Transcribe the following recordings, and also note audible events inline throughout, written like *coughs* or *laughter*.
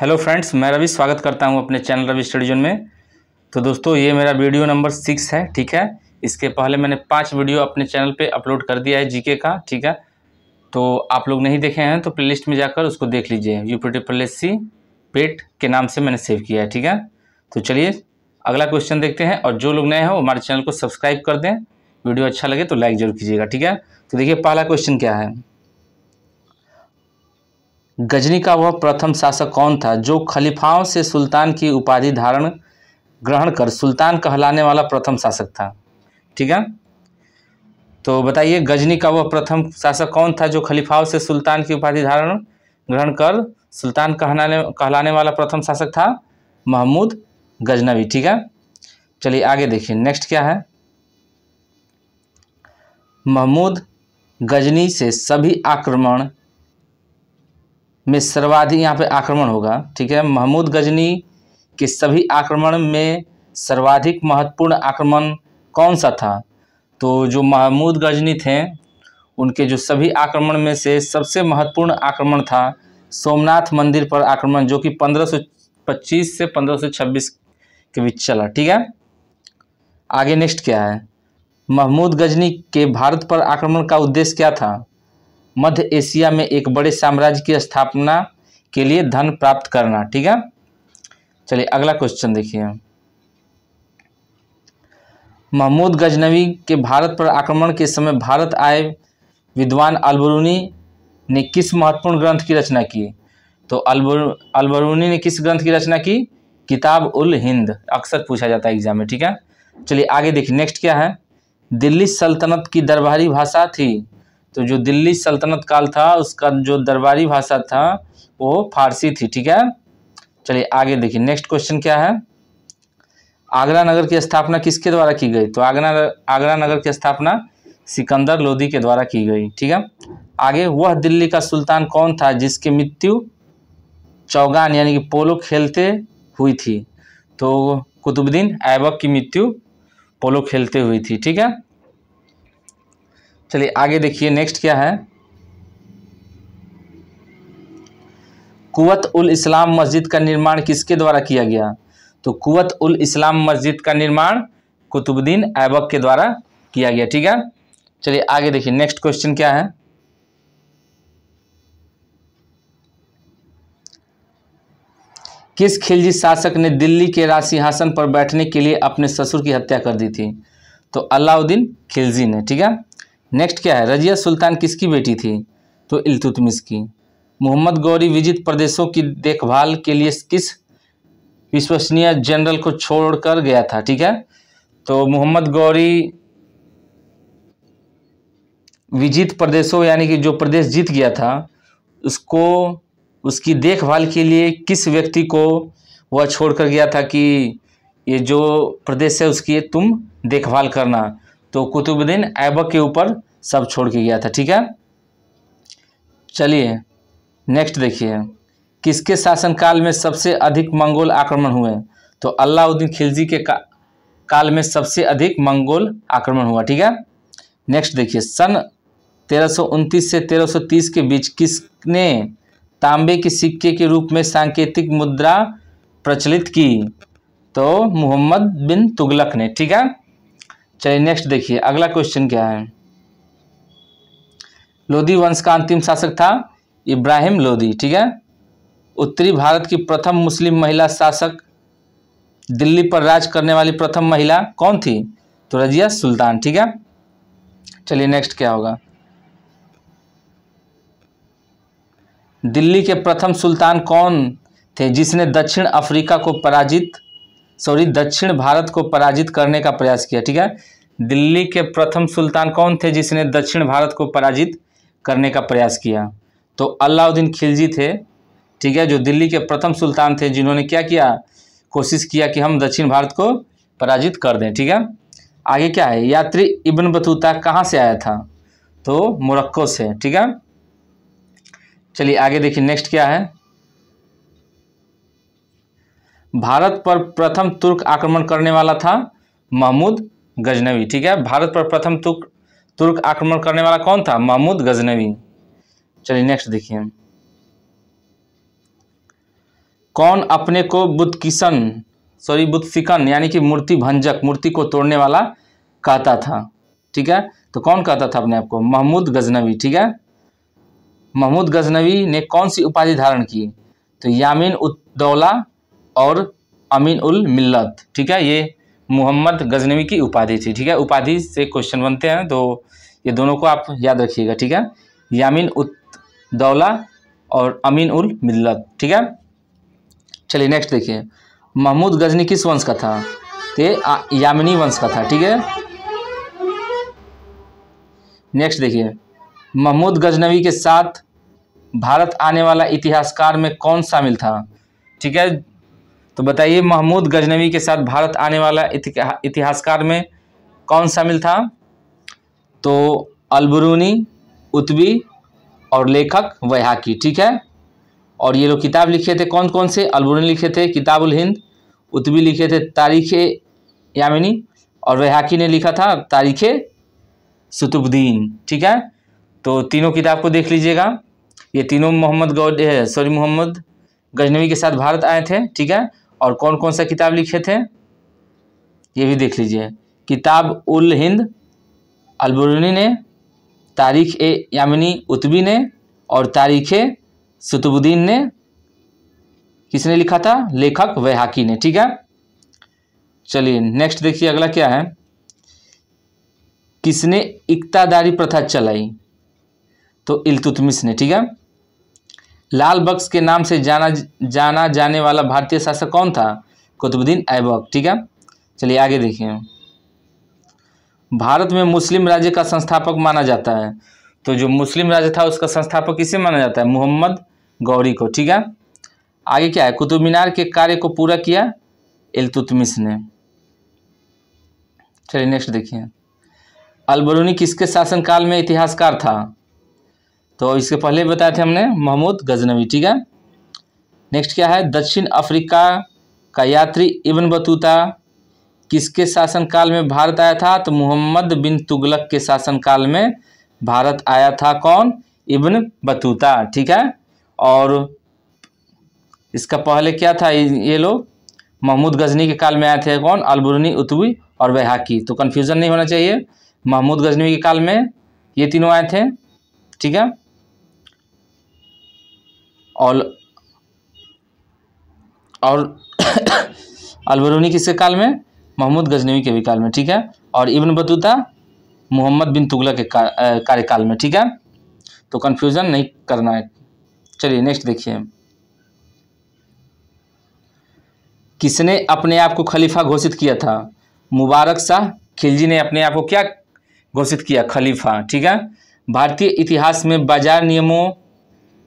hello friends मैं रवि स्वागत करता हूं अपने चैनल रवि स्टडी जोन में तो दोस्तों ये मेरा वीडियो नंबर सिक्स है ठीक है इसके पहले मैंने पांच वीडियो अपने चैनल पे अपलोड कर दिया है जीके का ठीक है तो आप लोग नहीं देखे हैं तो प्लेलिस्ट में जाकर उसको देख लीजिए यू यूपीटी सी पेट के नाम से मैंने सेव किया है ठीक है तो चलिए अगला क्वेश्चन देखते हैं और जो लोग नए हैं हमारे चैनल को सब्सक्राइब कर दें वीडियो अच्छा लगे तो लाइक जरूर कीजिएगा ठीक है तो देखिए पहला क्वेश्चन क्या है गजनी का वह प्रथम शासक कौन था जो खलीफाओं से सुल्तान की उपाधि धारण ग्रहण कर सुल्तान कहलाने वाला प्रथम शासक था ठीक है तो बताइए गजनी का वह प्रथम शासक कौन था जो खलीफाओं से सुल्तान की उपाधि धारण ग्रहण कर सुल्तान कहलाने कहलाने वाला प्रथम शासक था महमूद गजनवी ठीक है चलिए आगे देखिए नेक्स्ट क्या है महमूद गजनी से सभी आक्रमण में सर्वाधिक यहाँ पे आक्रमण होगा ठीक है महमूद गजनी के सभी आक्रमण में सर्वाधिक महत्वपूर्ण आक्रमण कौन सा था तो जो महमूद गजनी थे उनके जो सभी आक्रमण में से सबसे महत्वपूर्ण आक्रमण था सोमनाथ मंदिर पर आक्रमण जो कि 1525 से 1526 के बीच चला ठीक है आगे नेक्स्ट क्या है महमूद गजनी के भारत पर आक्रमण का उद्देश्य क्या था मध्य एशिया में एक बड़े साम्राज्य की स्थापना के लिए धन प्राप्त करना ठीक है चलिए अगला क्वेश्चन देखिए महमूद गजनवी के भारत पर आक्रमण के समय भारत आए विद्वान अलबरूनी ने किस महत्वपूर्ण ग्रंथ की रचना की तो अलबरूनी ने किस ग्रंथ की रचना की किताब उल हिंद अक्सर पूछा जाता है एग्जाम में ठीक है चलिए आगे देखिए नेक्स्ट क्या है दिल्ली सल्तनत की दरबारी भाषा थी तो जो दिल्ली सल्तनत काल था उसका जो दरबारी भाषा था वो फारसी थी ठीक है चलिए आगे देखिए नेक्स्ट क्वेश्चन क्या है आगरा नगर की स्थापना किसके द्वारा की गई तो आगरा आगरा नगर की स्थापना सिकंदर लोधी के द्वारा की गई ठीक है आगे वह दिल्ली का सुल्तान कौन था जिसकी मृत्यु चौगान यानी कि पोलो खेलते हुई थी तो कुतुबुद्दीन ऐबक की मृत्यु पोलो खेलते हुई थी ठीक है चलिए आगे देखिए नेक्स्ट क्या है कुवत उल इस्लाम मस्जिद का निर्माण किसके द्वारा किया गया तो कुवत उल इस्लाम मस्जिद का निर्माण कुतुबुद्दीन ऐबक के द्वारा किया गया ठीक है चलिए आगे देखिए नेक्स्ट क्वेश्चन क्या है किस खिलजी शासक ने दिल्ली के राज सिंहासन पर बैठने के लिए अपने ससुर की हत्या कर दी थी तो अलाउद्दीन खिलजी ने ठीक है नेक्स्ट क्या है रजिया सुल्तान किसकी बेटी थी तो इल्तुतमिस की मोहम्मद गौरी विजित प्रदेशों की देखभाल के लिए किस विश्वसनीय जनरल को छोड़कर गया था ठीक है तो मोहम्मद गौरी विजित प्रदेशों यानी कि जो प्रदेश जीत गया था उसको उसकी देखभाल के लिए किस व्यक्ति को वह छोड़कर गया था कि ये जो प्रदेश है उसकी तुम देखभाल करना तो कुतुबुद्दीन ऐबक के ऊपर सब छोड़ के गया था ठीक है चलिए नेक्स्ट देखिए किसके शासनकाल में सबसे अधिक मंगोल आक्रमण हुए तो अलाउद्दीन खिलजी के का, काल में सबसे अधिक मंगोल आक्रमण हुआ ठीक है नेक्स्ट देखिए सन तेरह से 1330 के बीच किसने तांबे के सिक्के के रूप में सांकेतिक मुद्रा प्रचलित की तो मोहम्मद बिन तुगलक ने ठीक है चलिए नेक्स्ट देखिए अगला क्वेश्चन क्या है लोधी वंश का अंतिम शासक था इब्राहिम लोधी ठीक है उत्तरी भारत की प्रथम मुस्लिम महिला शासक दिल्ली पर राज करने वाली प्रथम महिला कौन थी तो रजिया सुल्तान ठीक है चलिए नेक्स्ट क्या होगा दिल्ली के प्रथम सुल्तान कौन थे जिसने दक्षिण अफ्रीका को पराजित सॉरी दक्षिण भारत को पराजित करने का प्रयास किया ठीक है दिल्ली के प्रथम सुल्तान कौन थे जिसने दक्षिण भारत को पराजित करने का प्रयास किया तो अलाउद्दीन खिलजी थे ठीक है जो दिल्ली के प्रथम सुल्तान थे जिन्होंने क्या किया कोशिश किया कि हम दक्षिण भारत को पराजित कर दें ठीक है आगे क्या है यात्री इब्न बतूता कहाँ से आया था तो मोरक्को से ठीक है चलिए आगे देखिए नेक्स्ट क्या है भारत पर प्रथम तुर्क आक्रमण करने वाला था महमूद गजनवी ठीक है भारत पर प्रथम तुर्क तुर्क आक्रमण करने वाला कौन था महमूद गजनवी चलिए नेक्स्ट देखिए कौन अपने को बुद्ध किशन सॉरी बुद्ध सिकन यानी कि मूर्ति भंजक मूर्ति को तोड़ने वाला कहता था ठीक है तो कौन कहता था अपने आप को महमूद गजनवी ठीक है महमूद गजनवी ने कौन सी उपाधि धारण की तो यामिन उद्दौला और अमीन उल मिल्लत ठीक है ये मोहम्मद गजनवी की उपाधि थी ठीक है उपाधि से क्वेश्चन बनते हैं तो ये दोनों को आप याद रखिएगा ठीक है यामिन उत दौला और अमीन उल मिल्लत ठीक है चलिए नेक्स्ट देखिए महमूद गजनी किस वंश का था तो यामिनी वंश का था ठीक है नेक्स्ट देखिए महमूद गजनवी के साथ भारत आने वाला इतिहासकार में कौन शामिल था ठीक है तो बताइए महमूद गजनवी के साथ भारत आने वाला इतिहासकार में कौन शामिल था तो अलबरूनी उतबी और लेखक वहाकी ठीक है और ये लोग किताब लिखे थे कौन कौन से अलबरूनी लिखे थे किताबुल हिंद उत्वी लिखे थे तारीख यामिनी और वहाकी ने लिखा था तारीख सुतुबुद्दीन ठीक है तो तीनों किताब को देख लीजिएगा ये तीनों मोहम्मद गौड सॉरी मोहम्मद गजनवी के साथ भारत आए थे ठीक है और कौन कौन सा किताब लिखे थे ये भी देख लीजिए किताब उल हिंद अलबरूनी ने तारीख ए यामिनी उतबी ने और तारीख ए सुतुबुद्दीन ने किसने लिखा था लेखक वहाकी ने ठीक है चलिए नेक्स्ट देखिए अगला क्या है किसने इकतादारी प्रथा चलाई तो इलतुतमिस ने ठीक है लाल बक्स के नाम से जाना जाना जाने वाला भारतीय शासक कौन था कुतुबुद्दीन ऐबक ठीक है चलिए आगे देखिए भारत में मुस्लिम राज्य का संस्थापक माना जाता है तो जो मुस्लिम राज्य था उसका संस्थापक किसे माना जाता है मोहम्मद गौरी को ठीक है आगे क्या है कुतुब मीनार के कार्य को पूरा किया इलतुतमिस ने चलिए नेक्स्ट देखिए अलबरूनी किसके शासनकाल में इतिहासकार था तो इसके पहले भी बताए थे हमने महमूद गजनवी ठीक है नेक्स्ट क्या है दक्षिण अफ्रीका का यात्री इबन बतूता किसके शासनकाल में भारत आया था तो मोहम्मद बिन तुगलक के शासनकाल में भारत आया था कौन इबन बतूता ठीक है और इसका पहले क्या था ये लोग महमूद गजनी के काल में आए थे कौन अलबरूनी उतवी और वैहाकी तो कन्फ्यूज़न नहीं होना चाहिए महमूद गजनवी के काल में ये तीनों आए थे ठीक है और और *coughs* अलबरूनी किसके काल में मोहम्मद गजनवी के भी काल में ठीक है और इब्न बतूता मोहम्मद बिन तुगलक के कार्यकाल में ठीक है तो कन्फ्यूज़न नहीं करना है चलिए नेक्स्ट देखिए किसने अपने आप को खलीफा घोषित किया था मुबारक शाह खिलजी ने अपने आप को क्या घोषित किया खलीफा ठीक है भारतीय इतिहास में बाजार नियमों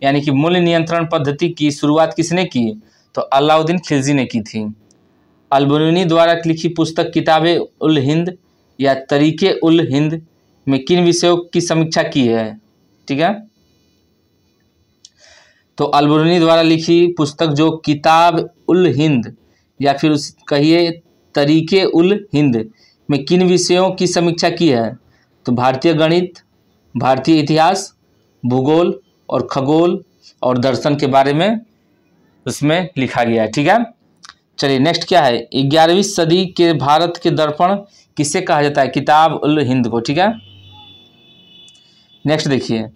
यानी कि मूल्य नियंत्रण पद्धति की शुरुआत किसने की तो अलाउद्दीन खिलजी ने की थी अलबरूनी द्वारा लिखी पुस्तक किताबें उल हिंद या तरीके उल हिंद में किन विषयों की समीक्षा की है ठीक है तो अलबरूनी द्वारा लिखी पुस्तक जो किताब उल हिंद या फिर उस कहिए तरीके उल हिंद में किन विषयों की समीक्षा की है तो भारतीय गणित भारतीय इतिहास भूगोल और खगोल और दर्शन के बारे में उसमें लिखा गया है ठीक है चलिए नेक्स्ट क्या है ग्यारहवीं सदी के भारत के दर्पण किसे कहा जाता है किताब उल हिंद को ठीक है नेक्स्ट देखिए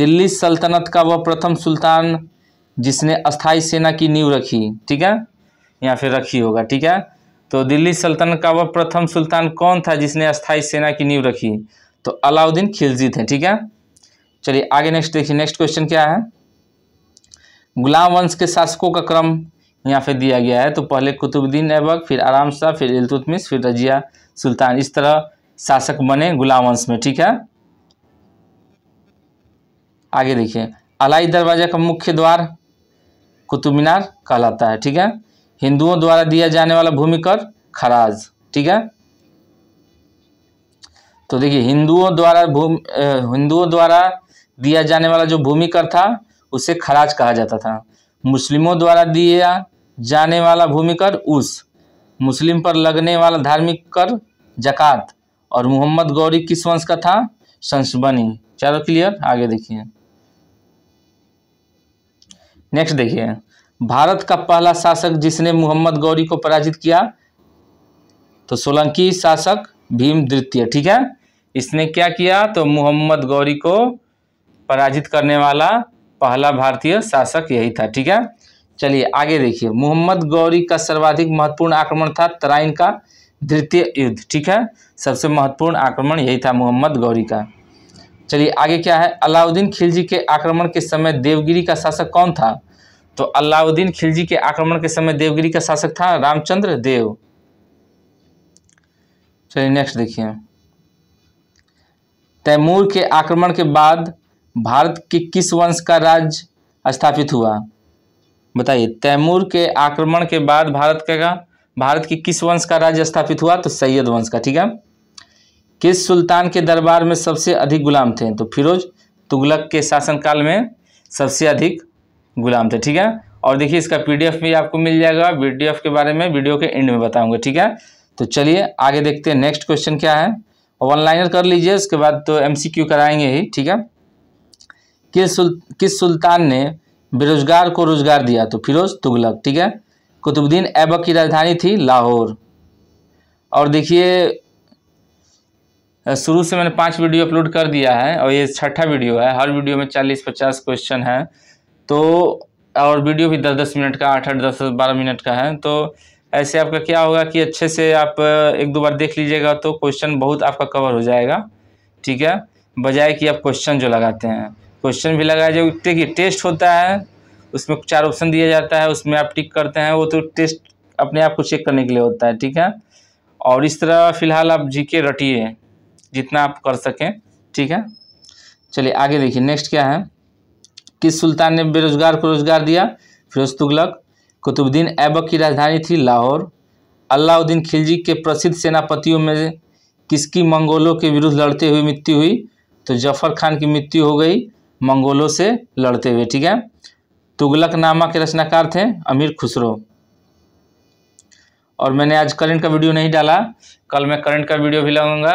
दिल्ली सल्तनत का वह प्रथम सुल्तान जिसने अस्थाई सेना की नींव रखी ठीक है या फिर रखी होगा ठीक है तो दिल्ली सल्तनत का वह प्रथम सुल्तान कौन था जिसने अस्थाई सेना की नींव रखी तो अलाउद्दीन खिलजी थे ठीक है चलिए आगे नेक्स्ट देखिए नेक्स्ट क्वेश्चन क्या है गुलाम वंश के शासकों का क्रम यहाँ पे दिया गया है तो पहले कुतुबुद्दीन ऐबक फिर आराम शाह फिर इलतुतमिस फिर रजिया सुल्तान इस तरह शासक बने गुलाम वंश में ठीक है आगे देखिए अलाई दरवाजा का मुख्य द्वार कुतुब मीनार कहलाता है ठीक है हिंदुओं द्वारा दिया जाने वाला भूमि कर खराज ठीक है तो देखिए हिंदुओं द्वारा भूमि हिंदुओं द्वारा दिया जाने वाला जो भूमि कर था उसे खराज कहा जाता था मुस्लिमों द्वारा दिया जाने वाला भूमि कर उस मुस्लिम पर लगने वाला धार्मिक कर जक़ात और मोहम्मद गौरी किस वंश का था संसबनी चलो क्लियर आगे देखिए नेक्स्ट देखिए भारत का पहला शासक जिसने मोहम्मद गौरी को पराजित किया तो सोलंकी शासक भीम द्वितीय ठीक है इसने क्या किया तो मोहम्मद गौरी को पराजित करने वाला पहला भारतीय शासक यही था ठीक है चलिए आगे देखिए मोहम्मद गौरी का सर्वाधिक महत्वपूर्ण आक्रमण था तराइन का द्वितीय युद्ध ठीक है सबसे महत्वपूर्ण आक्रमण यही था मोहम्मद गौरी का चलिए आगे क्या है अलाउद्दीन खिलजी के आक्रमण के समय देवगिरी का शासक कौन था तो अलाउद्दीन खिलजी के आक्रमण के समय देवगिरी का शासक था रामचंद्र देव चलिए नेक्स्ट देखिए तैमूर के आक्रमण के बाद भारत के किस वंश का राज्य स्थापित हुआ बताइए तैमूर के आक्रमण के बाद भारत का भारत के किस वंश का राज्य स्थापित हुआ तो सैयद वंश का ठीक है किस सुल्तान के दरबार में सबसे अधिक गुलाम थे तो फिरोज तुगलक के शासनकाल में सबसे अधिक गुलाम थे ठीक है और देखिए इसका पीडीएफ भी आपको मिल जाएगा पीडीएफ के बारे में वीडियो के एंड में बताऊंगा ठीक है तो चलिए आगे देखते हैं नेक्स्ट क्वेश्चन क्या है ऑनलाइनर कर लीजिए उसके बाद तो एम कराएंगे ही ठीक है किस सुल, किस सुल्तान ने बेरोजगार को रोजगार दिया तो फिरोज तुगलक ठीक है कुतुबुद्दीन ऐबक की राजधानी थी लाहौर और देखिए शुरू से मैंने पांच वीडियो अपलोड कर दिया है और ये छठा वीडियो है हर वीडियो में चालीस पचास क्वेश्चन है तो और वीडियो भी दस दस मिनट का आठ आठ दस दस बारह मिनट का है तो ऐसे आपका क्या होगा कि अच्छे से आप एक दो बार देख लीजिएगा तो क्वेश्चन बहुत आपका कवर हो जाएगा ठीक है बजाय कि आप क्वेश्चन जो लगाते हैं क्वेश्चन भी लगाया जो देखिए टेस्ट होता है उसमें चार ऑप्शन दिया जाता है उसमें आप टिक करते हैं वो तो टेस्ट अपने आप को चेक करने के लिए होता है ठीक है और इस तरह फ़िलहाल आप जीके रटिए जितना आप कर सकें ठीक है चलिए आगे देखिए नेक्स्ट क्या है किस सुल्तान ने बेरोजगार को रोजगार दिया फिरोज तुगलक कुतुबुद्दीन ऐबक की राजधानी थी लाहौर अलाउद्दीन खिलजी के प्रसिद्ध सेनापतियों में किसकी मंगोलों के विरुद्ध लड़ते हुए मृत्यु हुई तो जफर खान की मृत्यु हो गई मंगोलों से लड़ते हुए ठीक है तुगलक नामा के रचनाकार थे अमीर खुसरो और मैंने आज करंट का वीडियो नहीं डाला कल मैं करंट का वीडियो भी लगाऊंगा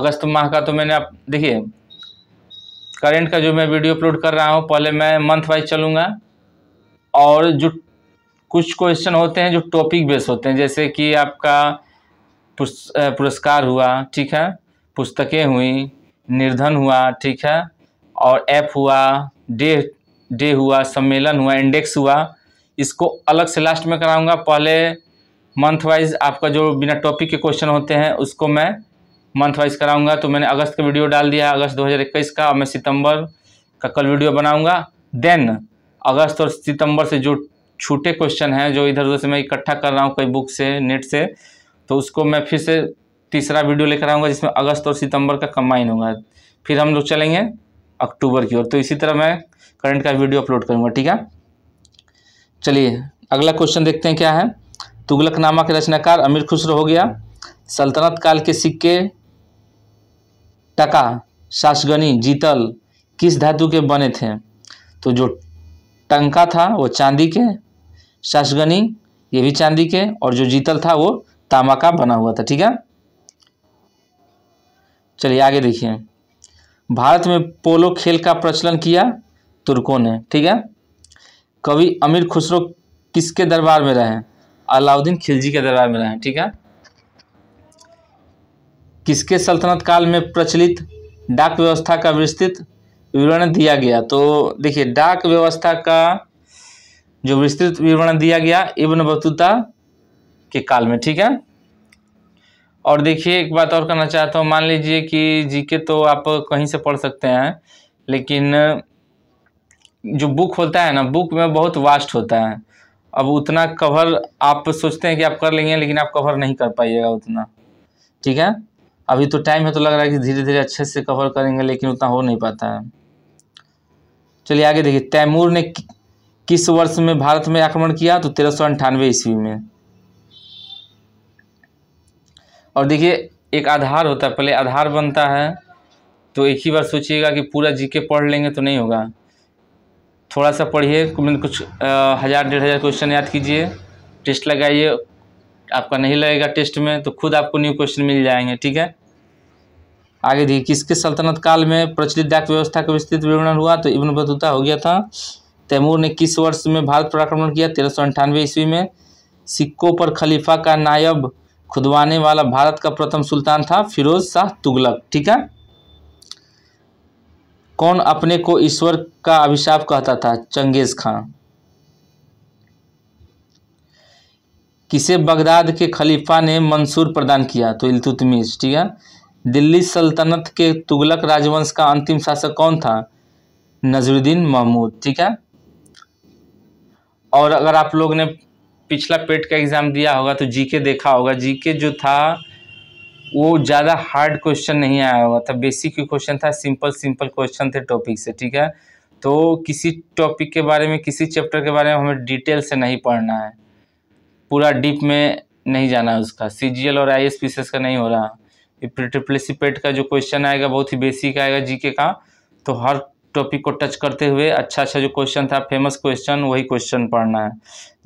अगस्त माह का तो मैंने आप देखिए करंट का जो मैं वीडियो अपलोड कर रहा हूँ पहले मैं मंथ वाइज चलूँगा और जो कुछ क्वेश्चन होते हैं जो टॉपिक बेस होते हैं जैसे कि आपका पुरस्कार हुआ ठीक है पुस्तकें हुई निर्धन हुआ ठीक है और ऐप हुआ डे डे हुआ सम्मेलन हुआ इंडेक्स हुआ इसको अलग से लास्ट में कराऊंगा पहले मंथ वाइज आपका जो बिना टॉपिक के क्वेश्चन होते हैं उसको मैं मंथ वाइज कराऊंगा तो मैंने अगस्त का वीडियो डाल दिया अगस्त 2021 का और मैं सितंबर का कल वीडियो बनाऊंगा देन अगस्त और सितंबर से जो छूटे क्वेश्चन हैं जो इधर उधर से मैं इकट्ठा कर रहा हूँ कई बुक से नेट से तो उसको मैं फिर से तीसरा वीडियो लेकर आऊँगा जिसमें अगस्त और सितंबर का कम्बाइन होगा फिर हम लोग चलेंगे अक्टूबर की ओर तो इसी तरह मैं करंट का वीडियो अपलोड करूँगा ठीक है चलिए अगला क्वेश्चन देखते हैं क्या है तुगलक नामा के रचनाकार अमीर खुसरो हो गया सल्तनत काल के सिक्के टका सासगनी जीतल किस धातु के बने थे तो जो टंका था वो चांदी के सासगनी ये भी चांदी के और जो जीतल था वो तांबा का बना हुआ था ठीक है चलिए आगे देखिए भारत में पोलो खेल का प्रचलन किया तुर्कों ने ठीक है कवि अमीर खुसरो किसके दरबार में रहे अलाउद्दीन खिलजी के दरबार में रहे ठीक है किसके सल्तनत काल में प्रचलित डाक व्यवस्था का विस्तृत विवरण दिया गया तो देखिए डाक व्यवस्था का जो विस्तृत विवरण दिया गया इब्न बतूता के काल में ठीक है और देखिए एक बात और करना चाहता हूँ मान लीजिए कि जीके तो आप कहीं से पढ़ सकते हैं लेकिन जो बुक होता है ना बुक में बहुत वास्ट होता है अब उतना कवर आप सोचते हैं कि आप कर लेंगे लेकिन आप कवर नहीं कर पाइएगा उतना ठीक है अभी तो टाइम है तो लग रहा है कि धीरे धीरे अच्छे से कवर करेंगे लेकिन उतना हो नहीं पाता है चलिए आगे देखिए तैमूर ने किस वर्ष में भारत में आक्रमण किया तो तेरह सौ अंठानवे ईस्वी में और देखिए एक आधार होता है पहले आधार बनता है तो एक ही बार सोचिएगा कि पूरा जीके पढ़ लेंगे तो नहीं होगा थोड़ा सा पढ़िए कुछ आ, हज़ार डेढ़ हज़ार क्वेश्चन याद कीजिए टेस्ट लगाइए आपका नहीं लगेगा टेस्ट में तो खुद आपको न्यू क्वेश्चन मिल जाएंगे ठीक है आगे देखिए किसके सल्तनत काल में प्रचलित डाक व्यवस्था का विस्तृत विवरण हुआ तो इब्न बतूता हो गया था तैमूर ने किस वर्ष में भारत पर आक्रमण किया तेरह सौ अंठानवे ईस्वी में सिक्कों पर खलीफा का नायब खुदवाने वाला भारत का प्रथम सुल्तान था फिरोज शाह तुगलक ठीक है कौन अपने को ईश्वर का अभिशाप कहता था चंगेज खान किसे बगदाद के खलीफा ने मंसूर प्रदान किया तो इलतुतमीज ठीक है दिल्ली सल्तनत के तुगलक राजवंश का अंतिम शासक कौन था नजरुद्दीन महमूद ठीक है और अगर आप लोग ने पिछला पेट का एग्ज़ाम दिया होगा तो जीके देखा होगा जीके जो था वो ज़्यादा हार्ड क्वेश्चन नहीं आया हुआ था बेसिक ही क्वेश्चन था सिंपल सिंपल क्वेश्चन थे टॉपिक से ठीक है तो किसी टॉपिक के बारे में किसी चैप्टर के बारे में हमें डिटेल से नहीं पढ़ना है पूरा डीप में नहीं जाना है उसका सी और आई एस का नहीं हो रहा ये ट्रिप्लेसी पेट e का जो क्वेश्चन आएगा बहुत ही बेसिक आएगा जीके का तो हर टॉपिक को टच करते हुए अच्छा अच्छा जो क्वेश्चन था फेमस क्वेश्चन वही क्वेश्चन पढ़ना है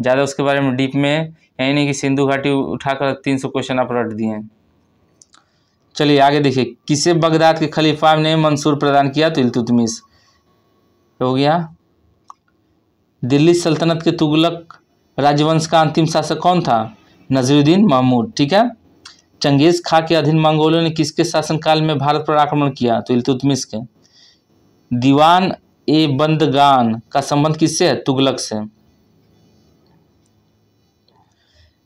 ज़्यादा उसके बारे में डीप में यही नहीं कि सिंधु घाटी उठाकर तीन सौ क्वेश्चन आप रट दिए चलिए आगे देखिए किसे बगदाद के खलीफा ने मंसूर प्रदान किया तो इलतुतमिस हो गया दिल्ली सल्तनत के तुगलक राजवंश का अंतिम शासक कौन था नजरुद्दीन महमूद ठीक है चंगेज़ खां के अधीन मंगोलों ने किसके शासनकाल में भारत पर आक्रमण किया तो इलतुतमिस के दीवान ए बंदगान का संबंध किससे है तुगलक से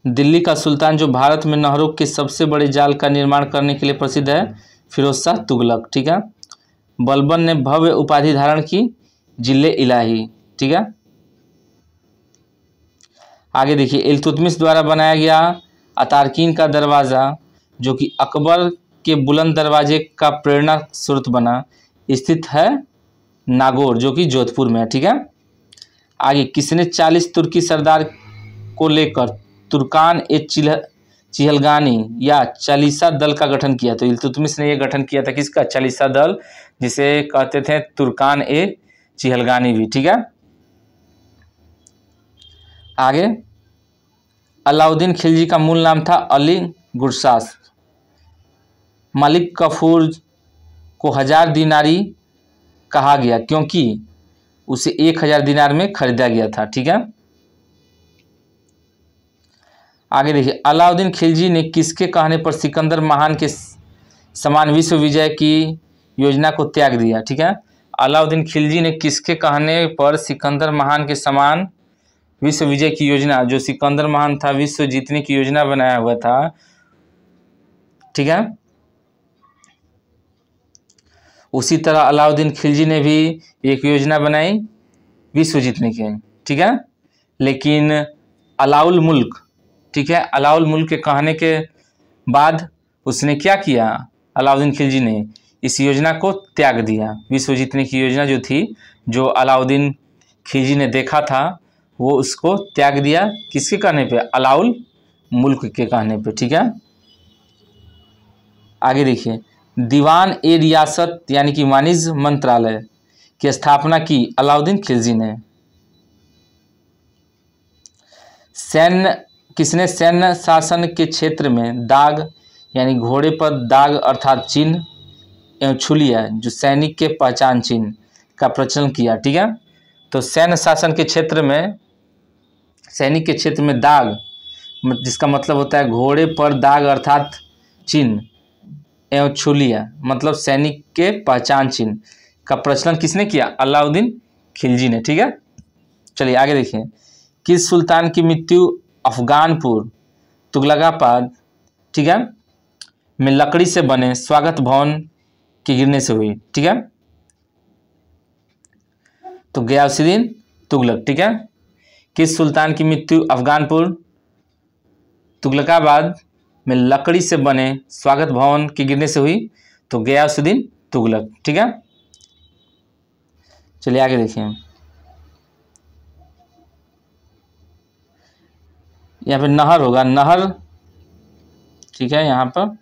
दिल्ली का सुल्तान जो भारत में नहरों के सबसे बड़े जाल का निर्माण करने के लिए प्रसिद्ध है फिरोज शाह तुगलक ठीक है बलबन ने भव्य उपाधि धारण की जिले इलाही ठीक है आगे देखिए इलतुतमिस द्वारा बनाया गया अतारकीन का दरवाज़ा जो कि अकबर के बुलंद दरवाजे का प्रेरणा स्रोत बना स्थित है नागौर जो कि जोधपुर में है ठीक है आगे किसने चालीस तुर्की सरदार को लेकर तुर्कान ए चिल चिहलगानी या चालीसा दल का गठन किया तो इलतुतमिश ने यह गठन किया था किसका चालीसा दल जिसे कहते थे तुर्कान ए चिहलगानी भी ठीक है आगे अलाउद्दीन खिलजी का मूल नाम था अली गुरसास मलिक कफूर को हज़ार दिनारी कहा गया क्योंकि उसे एक हज़ार दिनार में खरीदा गया था ठीक है आगे देखिए अलाउद्दीन खिलजी ने किसके कहने पर सिकंदर महान के समान विश्व विजय की योजना को त्याग दिया ठीक है अलाउद्दीन खिलजी ने किसके कहने पर सिकंदर महान के समान विश्व विजय की योजना जो सिकंदर महान था विश्व जीतने की योजना बनाया हुआ था ठीक है उसी तरह अलाउद्दीन खिलजी ने भी एक योजना बनाई विश्व जीतने की ठीक है लेकिन अलाउल मुल्क ठीक है अलाउल मुल्क के कहने के बाद उसने क्या किया अलाउद्दीन खिलजी ने इस योजना को त्याग दिया विश्व जीतने की योजना जो थी जो अलाउद्दीन खिलजी ने देखा था वो उसको त्याग दिया किसके कहने पे अलाउल मुल्क के कहने पे ठीक है आगे देखिए दीवान ए रियासत यानी कि वाणिज्य मंत्रालय की स्थापना की अलाउद्दीन खिलजी ने सैन्य किसने सैन्य शासन के क्षेत्र में दाग यानी घोड़े पर दाग अर्थात चिन्ह एवं छुलिया जो सैनिक के पहचान चिन्ह का प्रचलन किया ठीक है तो सैन्य शासन के क्षेत्र में सैनिक के क्षेत्र में दाग जिसका मतलब होता है घोड़े पर दाग अर्थात चिन्ह एवं छुलिया मतलब सैनिक के पहचान चिन्ह का प्रचलन किसने किया अलाउद्दीन खिलजी ने ठीक है चलिए आगे देखिए किस सुल्तान की मृत्यु अफगानपुर तुगलकाबाद ठीक है में लकड़ी से बने स्वागत भवन के गिरने से हुई ठीक है तो गयासुद्दीन तुगलक ठीक है किस सुल्तान की मृत्यु अफगानपुर तुगलकाबाद में लकड़ी से बने स्वागत भवन के गिरने से हुई तो गया दिन तुगलक ठीक है चलिए आगे देखिए यहाँ पे नहर होगा नहर ठीक है यहाँ पर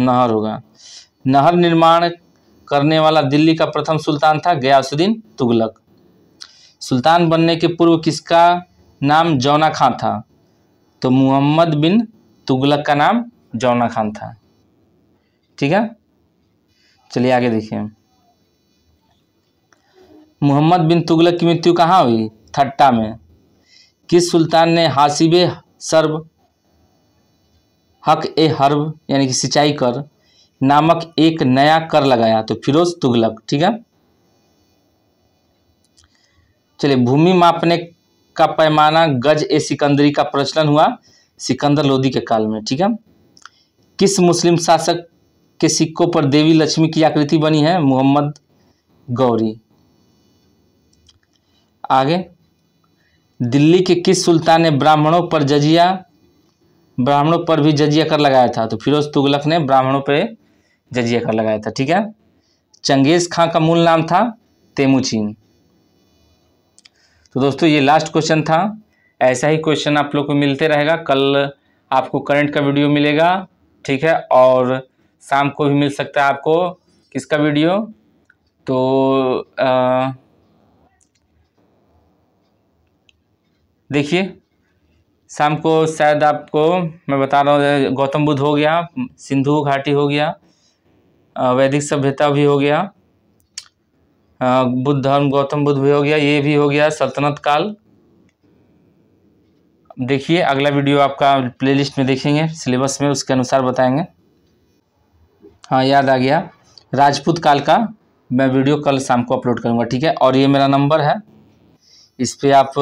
नहर होगा नहर निर्माण करने वाला दिल्ली का प्रथम सुल्तान था गयासुद्दीन तुगलक सुल्तान बनने के पूर्व किसका नाम जौना खां था तो मुहम्मद बिन तुगलक का नाम जौना खान था ठीक है चलिए आगे देखिए मोहम्मद बिन तुगलक की मृत्यु कहाँ हुई थट्टा में किस सुल्तान ने हासिब सर्ब हक ए हर्ब यानी कि सिंचाई कर नामक एक नया कर लगाया तो फिरोज तुगलक ठीक है चलिए भूमि मापने का पैमाना गज ए सिकंदरी का प्रचलन हुआ सिकंदर लोदी के काल में ठीक है किस मुस्लिम शासक के सिक्कों पर देवी लक्ष्मी की आकृति बनी है मोहम्मद गौरी आगे दिल्ली के किस सुल्तान ने ब्राह्मणों पर जजिया ब्राह्मणों पर भी जजिया कर लगाया था तो फिरोज तुगलक ने ब्राह्मणों पर जजिया कर लगाया था ठीक है चंगेज़ खां का मूल नाम था तेमुचीन तो दोस्तों ये लास्ट क्वेश्चन था ऐसा ही क्वेश्चन आप लोग को मिलते रहेगा कल आपको करंट का वीडियो मिलेगा ठीक है और शाम को भी मिल सकता है आपको किसका वीडियो तो देखिए शाम को शायद आपको मैं बता रहा हूँ गौतम बुद्ध हो गया सिंधु घाटी हो गया वैदिक सभ्यता भी हो गया बुद्ध धर्म गौतम बुद्ध भी हो गया ये भी हो गया सल्तनत काल देखिए अगला वीडियो आपका प्लेलिस्ट में देखेंगे सिलेबस में उसके अनुसार बताएंगे हाँ याद आ गया राजपूत काल का मैं वीडियो कल शाम को अपलोड करूँगा ठीक है और ये मेरा नंबर है इस पर आप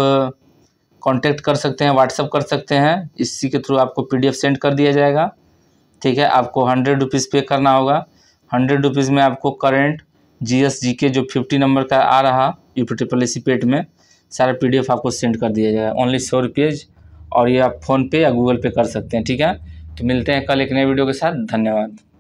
कांटेक्ट कर सकते हैं व्हाट्सअप कर सकते हैं इसी के थ्रू आपको पीडीएफ सेंड कर दिया जाएगा ठीक है आपको हंड्रेड रुपीज़ पे करना होगा हंड्रेड रुपीज़ में आपको करेंट जी के जो फिफ्टी नंबर का आ रहा यूपी ट्रिपल पेट में सारा पीडीएफ आपको सेंड कर दिया जाएगा ओनली सौ रुपीज़ और ये आप फ़ोनपे या गूगल पे कर सकते हैं ठीक है तो मिलते हैं कल एक नए वीडियो के साथ धन्यवाद